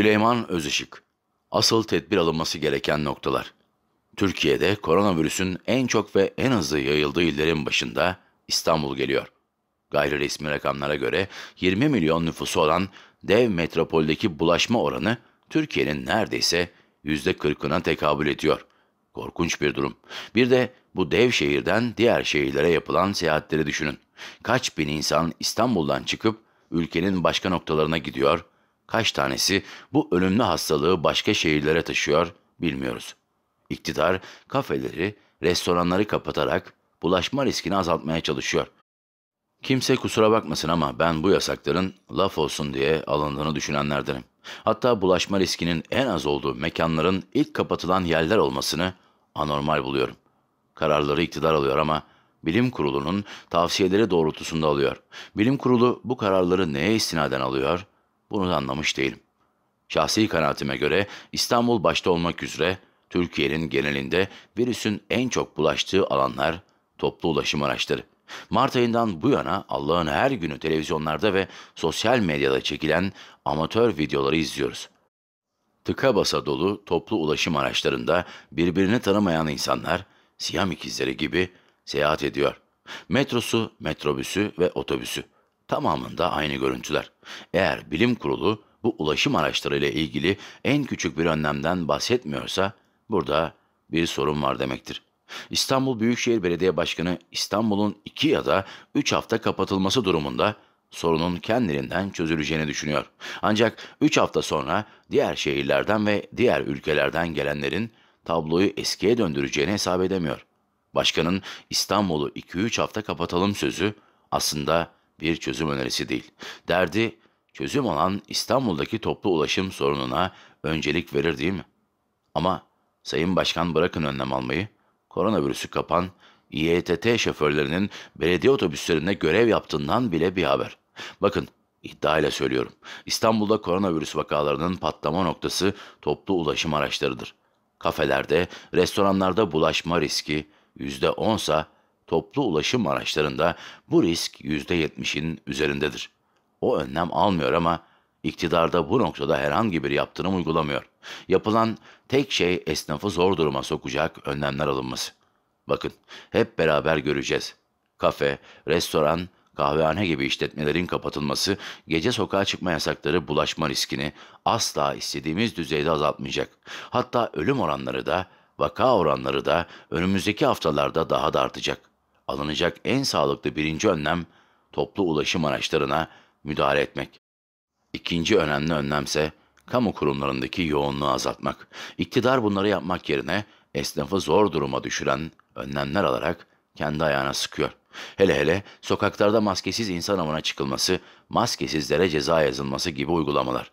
Süleyman Özışık Asıl tedbir alınması gereken noktalar Türkiye'de koronavirüsün en çok ve en hızlı yayıldığı illerin başında İstanbul geliyor. Gayri resmi rakamlara göre 20 milyon nüfusu olan dev metropoldeki bulaşma oranı Türkiye'nin neredeyse %40'ına tekabül ediyor. Korkunç bir durum. Bir de bu dev şehirden diğer şehirlere yapılan seyahatleri düşünün. Kaç bin insan İstanbul'dan çıkıp ülkenin başka noktalarına gidiyor kaç tanesi bu ölümlü hastalığı başka şehirlere taşıyor bilmiyoruz. İktidar kafeleri, restoranları kapatarak bulaşma riskini azaltmaya çalışıyor. Kimse kusura bakmasın ama ben bu yasakların laf olsun diye alındığını düşünenlerdenim. Hatta bulaşma riskinin en az olduğu mekanların ilk kapatılan yerler olmasını anormal buluyorum. Kararları iktidar alıyor ama bilim kurulunun tavsiyeleri doğrultusunda alıyor. Bilim kurulu bu kararları neye istinaden alıyor? Bunu da anlamış değilim. Şahsi kanaatime göre İstanbul başta olmak üzere Türkiye'nin genelinde virüsün en çok bulaştığı alanlar toplu ulaşım araçları. Mart ayından bu yana Allah'ın her günü televizyonlarda ve sosyal medyada çekilen amatör videoları izliyoruz. Tıka basa dolu toplu ulaşım araçlarında birbirini tanımayan insanlar, Siyam ikizleri gibi seyahat ediyor. Metrosu, metrobüsü ve otobüsü. Tamamında aynı görüntüler. Eğer bilim kurulu bu ulaşım araçlarıyla ilgili en küçük bir önlemden bahsetmiyorsa burada bir sorun var demektir. İstanbul Büyükşehir Belediye Başkanı İstanbul'un 2 ya da 3 hafta kapatılması durumunda sorunun kendiliğinden çözüleceğini düşünüyor. Ancak 3 hafta sonra diğer şehirlerden ve diğer ülkelerden gelenlerin tabloyu eskiye döndüreceğini hesap edemiyor. Başkanın İstanbul'u 2-3 hafta kapatalım sözü aslında bir çözüm önerisi değil. Derdi çözüm olan İstanbul'daki toplu ulaşım sorununa öncelik verir değil mi? Ama Sayın Başkan bırakın önlem almayı, koronavirüsü kapan İETT şoförlerinin belediye otobüslerinde görev yaptığından bile bir haber. Bakın ile söylüyorum. İstanbul'da koronavirüs vakalarının patlama noktası toplu ulaşım araçlarıdır. Kafelerde, restoranlarda bulaşma riski %10 sa toplu ulaşım araçlarında bu risk %70'in üzerindedir. O önlem almıyor ama iktidarda bu noktada herhangi bir yaptırım uygulamıyor. Yapılan tek şey esnafı zor duruma sokacak önlemler alınması. Bakın hep beraber göreceğiz. Kafe, restoran, kahvehane gibi işletmelerin kapatılması, gece sokağa çıkma yasakları bulaşma riskini asla istediğimiz düzeyde azaltmayacak. Hatta ölüm oranları da, vaka oranları da önümüzdeki haftalarda daha da artacak alınacak en sağlıklı birinci önlem toplu ulaşım araçlarına müdahale etmek. İkinci önemli önlemse kamu kurumlarındaki yoğunluğu azaltmak. İktidar bunları yapmak yerine esnafı zor duruma düşüren önlemler alarak kendi ayağına sıkıyor. Hele hele sokaklarda maskesiz insan avına çıkılması, maskesizlere ceza yazılması gibi uygulamalar.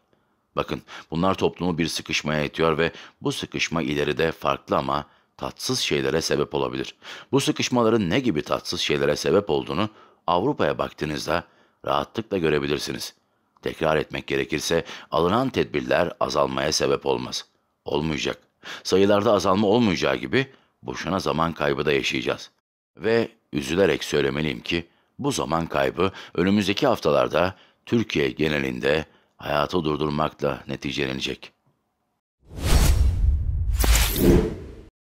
Bakın bunlar toplumu bir sıkışmaya itiyor ve bu sıkışma ileride farklı ama tatsız şeylere sebep olabilir. Bu sıkışmaların ne gibi tatsız şeylere sebep olduğunu Avrupa'ya baktığınızda rahatlıkla görebilirsiniz. Tekrar etmek gerekirse alınan tedbirler azalmaya sebep olmaz. Olmayacak. Sayılarda azalma olmayacağı gibi boşuna zaman kaybı da yaşayacağız. Ve üzülerek söylemeliyim ki bu zaman kaybı önümüzdeki haftalarda Türkiye genelinde hayatı durdurmakla neticelenecek.